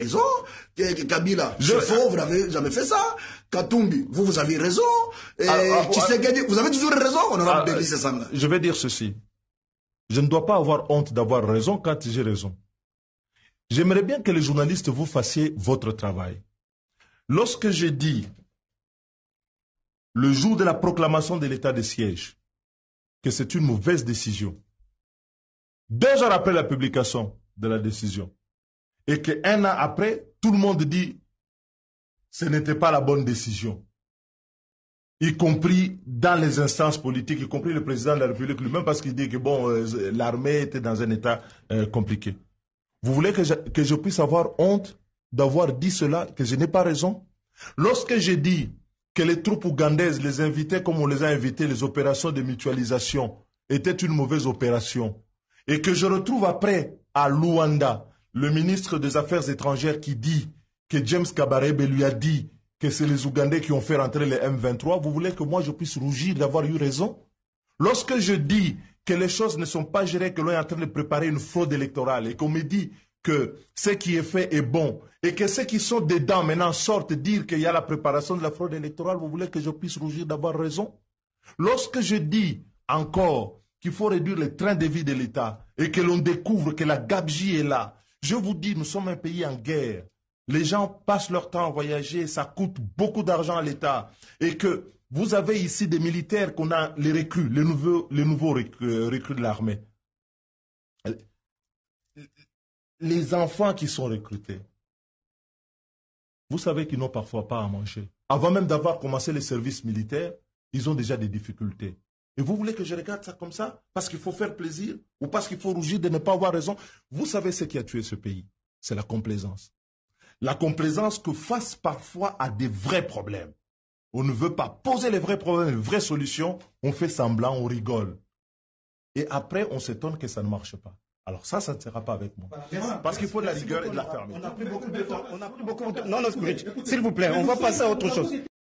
raison. Kabila, je faux, vous n'avez jamais fait ça. Katumbi, vous, avez raison. Ah, ah, ah, vous avez toujours raison. Je vais dire ceci. Je ne dois pas avoir honte d'avoir raison quand j'ai raison. J'aimerais bien que les journalistes vous fassiez votre travail. Lorsque j'ai dit le jour de la proclamation de l'état de siège, que c'est une mauvaise décision, deux heures après la publication de la décision, et qu'un an après, tout le monde dit que ce n'était pas la bonne décision. Y compris dans les instances politiques, y compris le président de la République lui-même, parce qu'il dit que bon, euh, l'armée était dans un état euh, compliqué. Vous voulez que je, que je puisse avoir honte d'avoir dit cela, que je n'ai pas raison Lorsque j'ai dit que les troupes ougandaises, les invités comme on les a invités, les opérations de mutualisation étaient une mauvaise opération, et que je retrouve après à Luanda le ministre des Affaires étrangères qui dit que James Kabarebe lui a dit que c'est les Ougandais qui ont fait rentrer les M23, vous voulez que moi je puisse rougir d'avoir eu raison Lorsque je dis que les choses ne sont pas gérées, que l'on est en train de préparer une fraude électorale et qu'on me dit que ce qui est fait est bon et que ceux qui sont dedans maintenant sortent dire qu'il y a la préparation de la fraude électorale, vous voulez que je puisse rougir d'avoir raison Lorsque je dis encore qu'il faut réduire le train de vie de l'État et que l'on découvre que la gabegie est là je vous dis, nous sommes un pays en guerre. Les gens passent leur temps à voyager, ça coûte beaucoup d'argent à l'État. Et que vous avez ici des militaires qu'on a, les recrues, les nouveaux, les nouveaux recrues euh, de l'armée. Les enfants qui sont recrutés, vous savez qu'ils n'ont parfois pas à manger. Avant même d'avoir commencé les services militaires, ils ont déjà des difficultés. Et vous voulez que je regarde ça comme ça Parce qu'il faut faire plaisir ou parce qu'il faut rougir de ne pas avoir raison Vous savez ce qui a tué ce pays C'est la complaisance. La complaisance que face parfois à des vrais problèmes. On ne veut pas poser les vrais problèmes, les vraies solutions. On fait semblant, on rigole. Et après, on s'étonne que ça ne marche pas. Alors ça, ça ne sera pas avec moi. Parce qu'il faut de la rigueur et de la fermeté. On a pris beaucoup de temps. On a pris beaucoup Non, non, s'il vous plaît, on va passer à autre chose.